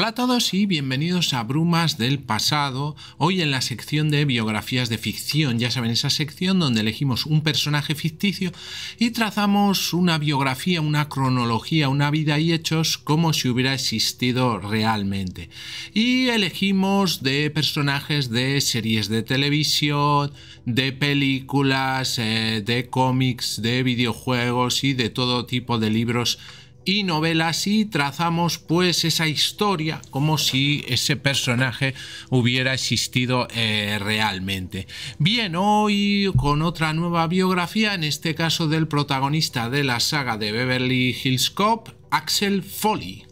Hola a todos y bienvenidos a Brumas del Pasado, hoy en la sección de biografías de ficción, ya saben, esa sección donde elegimos un personaje ficticio y trazamos una biografía, una cronología, una vida y hechos como si hubiera existido realmente. Y elegimos de personajes de series de televisión, de películas, eh, de cómics, de videojuegos y de todo tipo de libros y novelas y trazamos pues esa historia como si ese personaje hubiera existido eh, realmente. Bien, hoy con otra nueva biografía, en este caso del protagonista de la saga de Beverly Hills Cop, Axel Foley.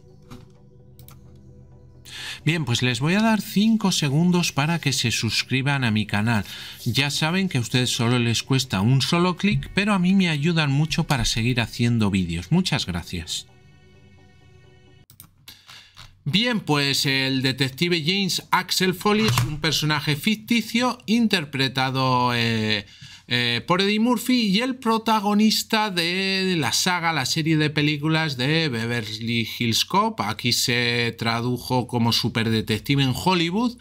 Bien, pues les voy a dar 5 segundos para que se suscriban a mi canal. Ya saben que a ustedes solo les cuesta un solo clic, pero a mí me ayudan mucho para seguir haciendo vídeos. Muchas gracias. Bien, pues el detective James Axel Foley es un personaje ficticio interpretado... Eh, eh, por Eddie Murphy y el protagonista de la saga, la serie de películas de Beverly Hills Cop. Aquí se tradujo como Detective en Hollywood.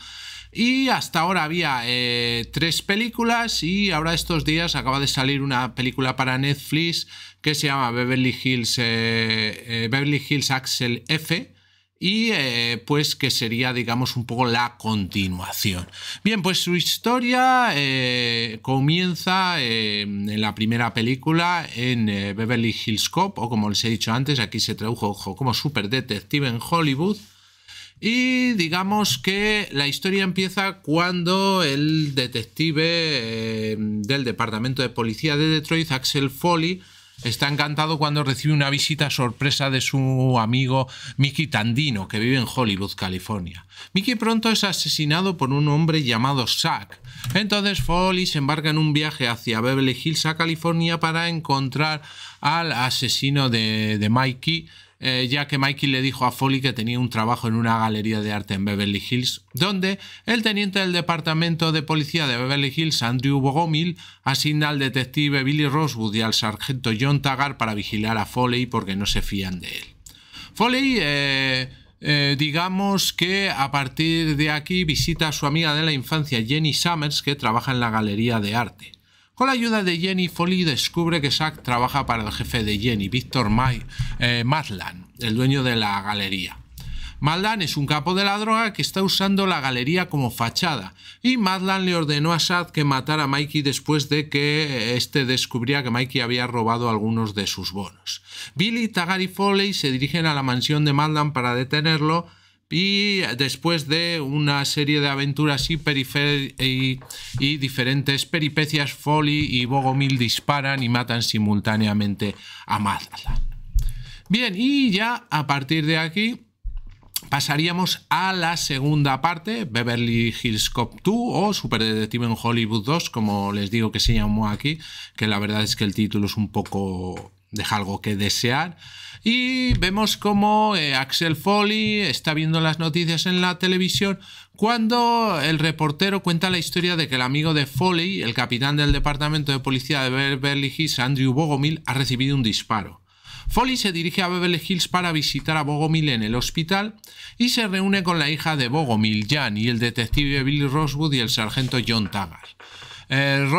Y hasta ahora había eh, tres películas y ahora estos días acaba de salir una película para Netflix que se llama Beverly Hills, eh, Beverly Hills Axel F y eh, pues que sería digamos un poco la continuación. Bien, pues su historia eh, comienza eh, en la primera película en Beverly Hills Cop o como les he dicho antes, aquí se tradujo como Super Detective en Hollywood. Y digamos que la historia empieza cuando el detective del Departamento de Policía de Detroit, Axel Foley, está encantado cuando recibe una visita sorpresa de su amigo Mickey Tandino, que vive en Hollywood, California. Mickey pronto es asesinado por un hombre llamado Zack. Entonces Foley se embarca en un viaje hacia Beverly Hills, a California, para encontrar al asesino de, de Mikey eh, ya que Mikey le dijo a Foley que tenía un trabajo en una galería de arte en Beverly Hills, donde el teniente del departamento de policía de Beverly Hills, Andrew Bogomil, asigna al detective Billy Rosewood y al sargento John Taggart para vigilar a Foley porque no se fían de él. Foley... Eh, eh, digamos que a partir de aquí visita a su amiga de la infancia Jenny Summers que trabaja en la galería de arte. Con la ayuda de Jenny, Foley descubre que Zack trabaja para el jefe de Jenny, Victor eh, el dueño de la galería. Madlan es un capo de la droga que está usando la galería como fachada, y Madland le ordenó a Sad que matara a Mikey después de que eh, este descubría que Mikey había robado algunos de sus bonos. Billy, Tagar y Foley se dirigen a la mansión de Madlan para detenerlo, y después de una serie de aventuras y, diferentes peripecias, Folly y Bogomil disparan y matan simultáneamente a mazda. Bien, y ya a partir de aquí pasaríamos a la segunda parte, Beverly Hills Cop 2 o Super Detective en Hollywood 2, como les digo que se llamó aquí, que la verdad es que el título es un poco deja algo que desear. Y vemos como eh, Axel Foley está viendo las noticias en la televisión cuando el reportero cuenta la historia de que el amigo de Foley, el capitán del departamento de policía de Beverly Hills, Andrew Bogomil, ha recibido un disparo. Foley se dirige a Beverly Hills para visitar a Bogomil en el hospital y se reúne con la hija de Bogomil, Jan, y el detective Billy Rosewood y el sargento John Taggart. Eh,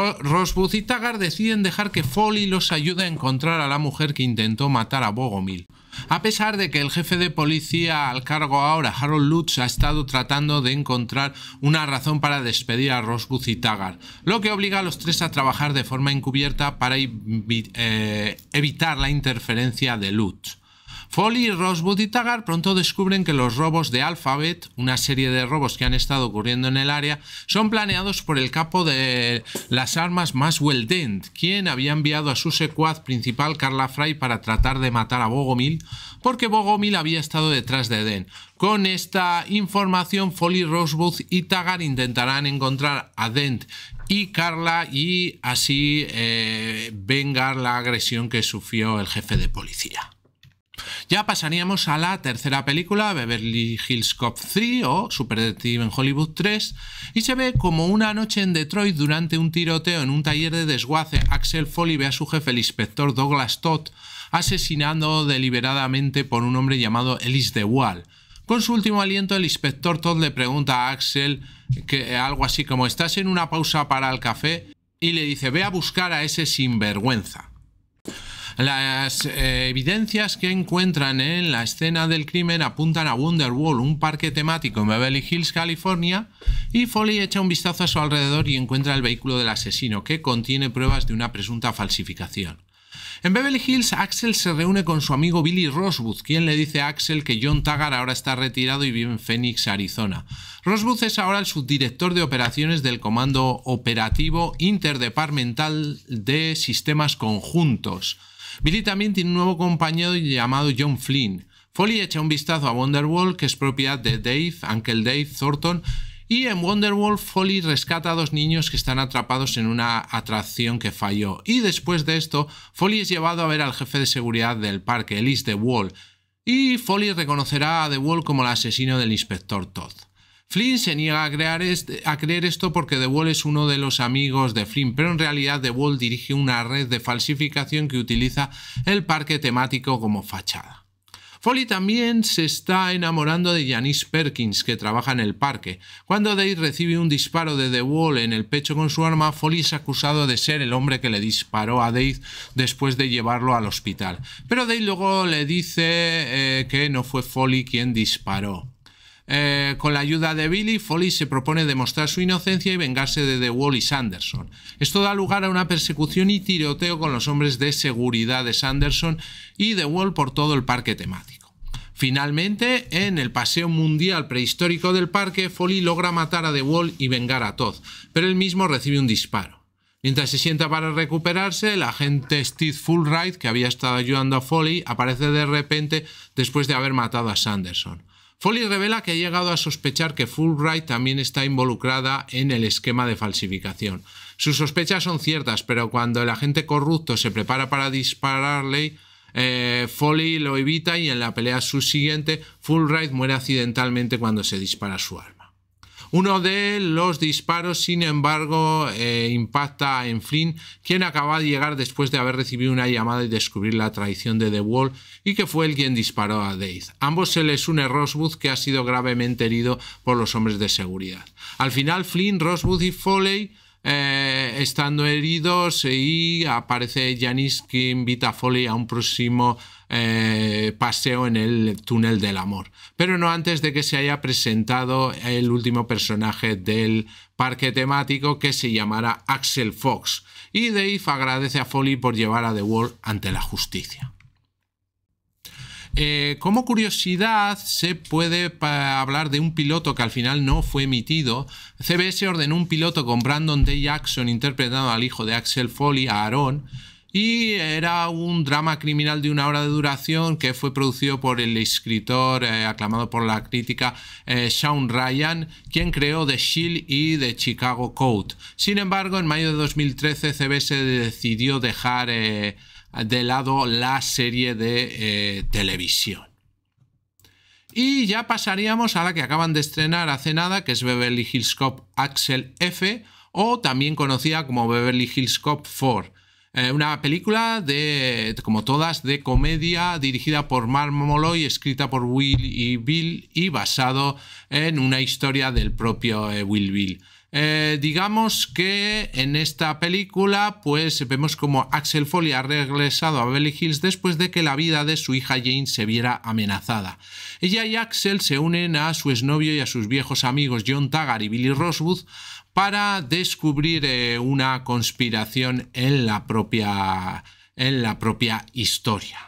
y Taggart deciden dejar que Foley los ayude a encontrar a la mujer que intentó matar a Bogomil. A pesar de que el jefe de policía al cargo ahora, Harold Lutz, ha estado tratando de encontrar una razón para despedir a Rosbuth y Taggart, lo que obliga a los tres a trabajar de forma encubierta para eh, evitar la interferencia de Lutz. Foley, Rosebud y Tagar pronto descubren que los robos de Alphabet, una serie de robos que han estado ocurriendo en el área, son planeados por el capo de las armas Maswell Dent, quien había enviado a su secuaz principal Carla Fry para tratar de matar a Bogomil, porque Bogomil había estado detrás de Dent. Con esta información, Foley, Rosebud y Taggart intentarán encontrar a Dent y Carla y así eh, vengar la agresión que sufrió el jefe de policía. Ya pasaríamos a la tercera película, Beverly Hills Cop 3 o Super Detective en Hollywood 3, y se ve como una noche en Detroit durante un tiroteo en un taller de desguace, Axel Foley ve a su jefe, el inspector Douglas Todd, asesinado deliberadamente por un hombre llamado Ellis Wall. Con su último aliento, el inspector Todd le pregunta a Axel que algo así como: ¿Estás en una pausa para el café? Y le dice: Ve a buscar a ese sinvergüenza. Las eh, evidencias que encuentran en la escena del crimen apuntan a Wonderwall, un parque temático en Beverly Hills, California, y Foley echa un vistazo a su alrededor y encuentra el vehículo del asesino, que contiene pruebas de una presunta falsificación. En Beverly Hills, Axel se reúne con su amigo Billy Rosbuth, quien le dice a Axel que John Taggart ahora está retirado y vive en Phoenix, Arizona. Rosbuth es ahora el subdirector de operaciones del Comando Operativo Interdepartamental de Sistemas Conjuntos. Billy también tiene un nuevo compañero llamado John Flynn. Foley echa un vistazo a Wonderwall, que es propiedad de Dave, Uncle Dave Thornton, y en Wonderwall Foley rescata a dos niños que están atrapados en una atracción que falló. Y después de esto, Foley es llevado a ver al jefe de seguridad del parque, Elise de Wall, y Foley reconocerá a The Wall como el asesino del inspector Todd. Flynn se niega este, a, creer esto porque The Wall es uno de los amigos de Flynn, pero en realidad The Wall dirige una red de falsificación que utiliza el parque temático como fachada. Foley también se está enamorando de Janice Perkins, que trabaja en el parque. Cuando Dave recibe un disparo de The Wall en el pecho con su arma, Foley es acusado de ser el hombre que le disparó a Dave después de llevarlo al hospital. Pero Dave luego le dice eh, que no fue Foley quien disparó. Eh, con la ayuda de Billy, Foley se propone demostrar su inocencia y vengarse de The Wall y Sanderson. Esto da lugar a una persecución y tiroteo con los hombres de seguridad de Sanderson y The Wall por todo el parque temático. Finalmente, en el paseo mundial prehistórico del parque, Foley logra matar a The Wall y vengar a Todd, pero él mismo recibe un disparo. Mientras se sienta para recuperarse, el agente Steve Fulbright, que había estado ayudando a Foley, aparece de repente después de haber matado a Sanderson. Foley revela que ha llegado a sospechar que Fulbright también está involucrada en el esquema de falsificación. Sus sospechas son ciertas, pero cuando el agente corrupto se prepara para dispararle, eh, Foley lo evita y en la pelea subsiguiente, Fulbright muere accidentalmente cuando se dispara su arma. Uno de los disparos, sin embargo, eh, impacta en Flynn, quien acaba de llegar después de haber recibido una llamada y descubrir la traición de The Wall y que fue el quien disparó a Dave. Ambos se les une Roswood, que ha sido gravemente herido por los hombres de seguridad. Al final, Flynn, Roswood y Foley eh, estando heridos y aparece Janice que invita a Foley a un próximo eh, paseo en el túnel del amor. Pero no antes de que se haya presentado el último personaje del parque temático que se llamará Axel Fox. Y Dave agradece a Foley por llevar a The Wall ante la justicia. Eh, como curiosidad, se puede hablar de un piloto que al final no fue emitido. CBS ordenó un piloto con Brandon D. Jackson interpretando al hijo de Axel Foley, a Aaron, y era un drama criminal de una hora de duración que fue producido por el escritor eh, aclamado por la crítica eh, Sean Ryan, quien creó The Shield y The Chicago Code. Sin embargo, en mayo de 2013 CBS decidió dejar eh, de lado la serie de televisión. Y ya pasaríamos a la que acaban de estrenar hace nada, que es Beverly Hills Cop Axel F, o también conocida como Beverly Hills Cop 4 eh, una película de, como todas, de comedia dirigida por Mark Molloy, escrita por Will y Bill y basado en una historia del propio eh, Will Bill. Eh, digamos que en esta película pues vemos como Axel Foley ha regresado a Beverly Hills después de que la vida de su hija Jane se viera amenazada. Ella y Axel se unen a su exnovio y a sus viejos amigos John Taggart y Billy Rosewood para descubrir eh, una conspiración en la propia en la propia historia.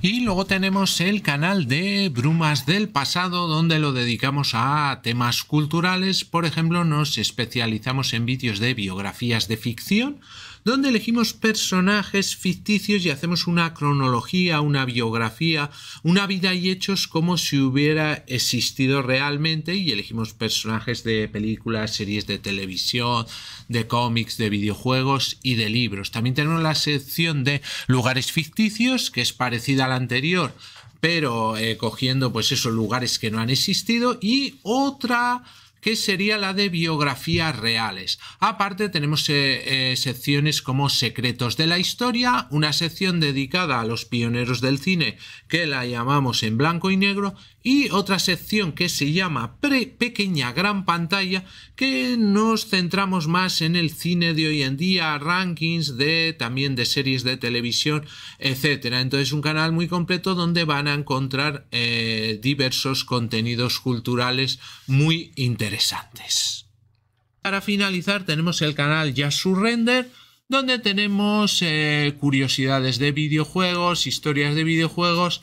Y luego tenemos el canal de Brumas del Pasado, donde lo dedicamos a temas culturales. Por ejemplo, nos especializamos en vídeos de biografías de ficción donde elegimos personajes ficticios y hacemos una cronología, una biografía, una vida y hechos como si hubiera existido realmente y elegimos personajes de películas, series de televisión, de cómics, de videojuegos y de libros. También tenemos la sección de lugares ficticios, que es parecida a la anterior, pero eh, cogiendo pues esos lugares que no han existido y otra que sería la de biografías reales. Aparte tenemos eh, eh, secciones como secretos de la historia, una sección dedicada a los pioneros del cine que la llamamos en blanco y negro y otra sección que se llama pequeña gran pantalla que nos centramos más en el cine de hoy en día, rankings de también de series de televisión, etcétera. Entonces un canal muy completo donde van a encontrar eh, diversos contenidos culturales muy interesantes. Para finalizar tenemos el canal Ya Render, donde tenemos eh, curiosidades de videojuegos, historias de videojuegos,